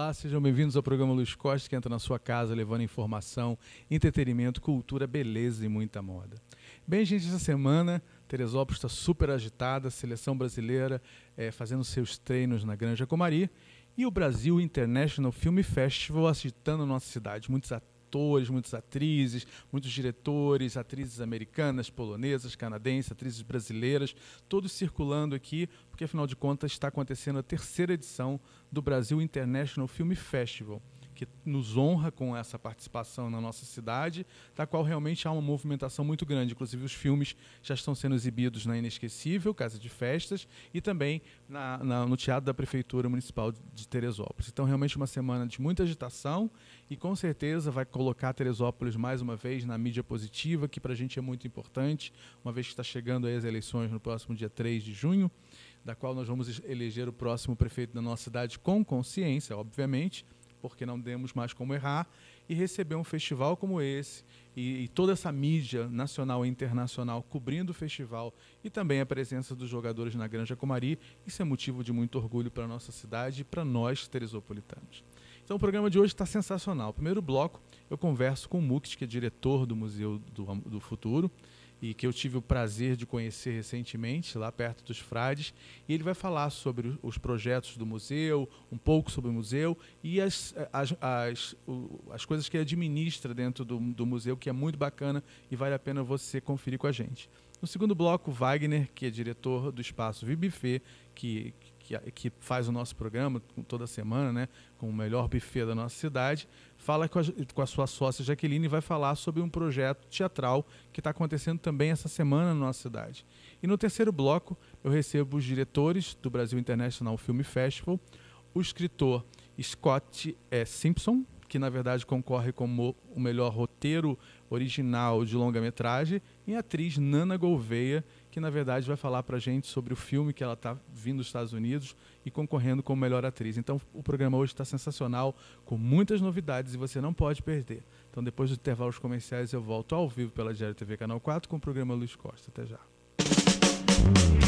Olá, sejam bem-vindos ao programa Luiz Costa, que entra na sua casa levando informação, entretenimento, cultura, beleza e muita moda. Bem, gente, essa semana Teresópolis está super agitada, seleção brasileira é, fazendo seus treinos na Granja Comari e o Brasil International Film Festival agitando nossa cidade. Muitos atores atores, muitas atrizes, muitos diretores, atrizes americanas, polonesas, canadenses, atrizes brasileiras, todos circulando aqui, porque afinal de contas está acontecendo a terceira edição do Brasil International Film Festival que nos honra com essa participação na nossa cidade, da qual realmente há uma movimentação muito grande. Inclusive, os filmes já estão sendo exibidos na Inesquecível, Casa de Festas, e também na, na, no Teatro da Prefeitura Municipal de Teresópolis. Então, realmente, uma semana de muita agitação e com certeza vai colocar Teresópolis mais uma vez na mídia positiva, que para a gente é muito importante, uma vez que está chegando as eleições no próximo dia 3 de junho, da qual nós vamos eleger o próximo prefeito da nossa cidade com consciência, obviamente porque não demos mais como errar, e receber um festival como esse e, e, toda essa mídia nacional e internacional cobrindo o festival e também a presença dos jogadores na Granja Comari, isso é motivo de muito orgulho para a nossa cidade e para nós, teresopolitanos. Então o programa de hoje está sensacional. Primeiro bloco, eu converso com o Mux, que é diretor do Museu do, do Futuro e que eu tive o prazer de conhecer recentemente, lá perto dos Frades, e ele vai falar sobre os projetos do museu, um pouco sobre o museu e as, as, as, as coisas que administra dentro do, do museu, que é muito bacana e vale a pena você conferir com a gente. No segundo bloco, Wagner, que é diretor do espaço Vibifê, que, que, que faz o nosso programa toda semana, né, com o melhor buffet da nossa cidade, fala com a, com a sua sócia Jaqueline e vai falar sobre um projeto teatral que está acontecendo também essa semana na nossa cidade. E no terceiro bloco, eu recebo os diretores do Brasil International Film Festival, o escritor Scott eh, Simpson, que na verdade concorre como o melhor roteiro original de longa-metragem, e a atriz Nana Gouveia, que na verdade vai falar para gente sobre o filme que ela está vindo dos Estados Unidos e concorrendo como melhor atriz. Então o programa hoje está sensacional, com muitas novidades e você não pode perder. Então depois dos intervalos comerciais eu volto ao vivo pela Diário TV Canal 4 com o programa Luiz Costa. Até já.